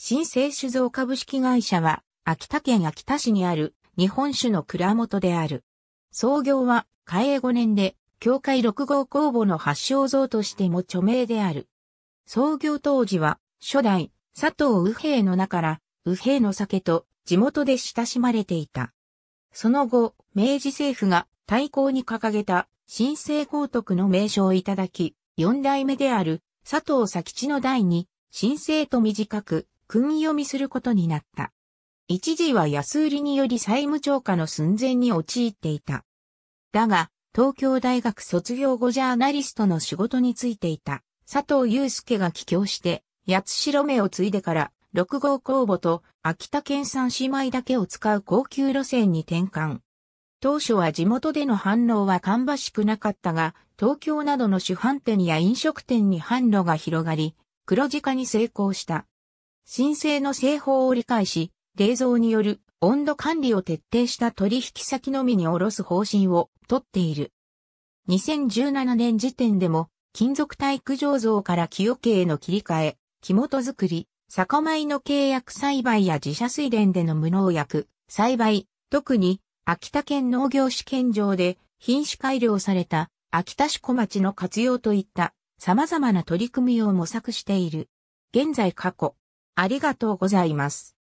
新生酒造株式会社は、秋田県秋田市にある日本酒の蔵元である。創業は、開永5年で、教会6号公募の発祥像としても著名である。創業当時は、初代、佐藤右平の名から、右平の酒と地元で親しまれていた。その後、明治政府が対抗に掲げた新生皇徳の名称をいただき、四代目である佐藤佐吉の代に、新生と短く、訓読みすることになった。一時は安売りにより債務超過の寸前に陥っていた。だが、東京大学卒業後ジャーナリストの仕事に就いていた佐藤祐介が帰郷して、八代目を継いでから六号公募と秋田県産姉妹だけを使う高級路線に転換。当初は地元での反応は芳しくなかったが、東京などの主販店や飲食店に販路が広がり、黒字化に成功した。申請の製法を理解し、冷蔵による温度管理を徹底した取引先のみにろす方針をとっている。2017年時点でも、金属体育醸造から木桶への切り替え、木元作り、酒米の契約栽培や自社水田での無農薬、栽培、特に秋田県農業試験場で品種改良された秋田市小町の活用といった様々な取り組みを模索している。現在過去、ありがとうございます。